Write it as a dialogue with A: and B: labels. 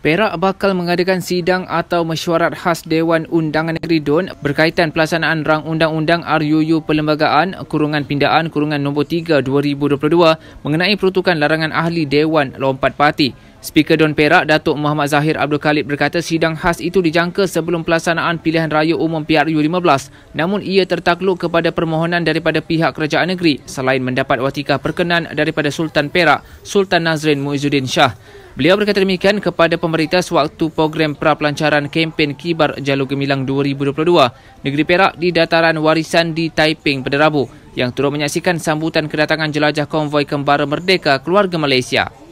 A: Perak bakal mengadakan sidang atau mesyuarat khas Dewan Undangan Negeri Dun berkaitan pelaksanaan rang undang-undang RUU Perlembagaan Kurungan Pindaan Kurungan No. 3 2022 mengenai peruntukan larangan ahli Dewan Lompat Parti. Speaker Don Perak, Datuk Muhammad Zahir Abdul Khalid berkata sidang khas itu dijangka sebelum pelaksanaan pilihan raya umum PRU15 namun ia tertakluk kepada permohonan daripada pihak kerajaan negeri selain mendapat watikah perkenan daripada Sultan Perak, Sultan Nazrin Muizuddin Shah. Beliau berkata demikian kepada pemerintah sewaktu program pra-pelancaran kempen Kibar Jalur Gemilang 2022, Negeri Perak di dataran warisan di Taiping pada Rabu yang turut menyaksikan sambutan kedatangan jelajah konvoi kembara merdeka keluarga Malaysia.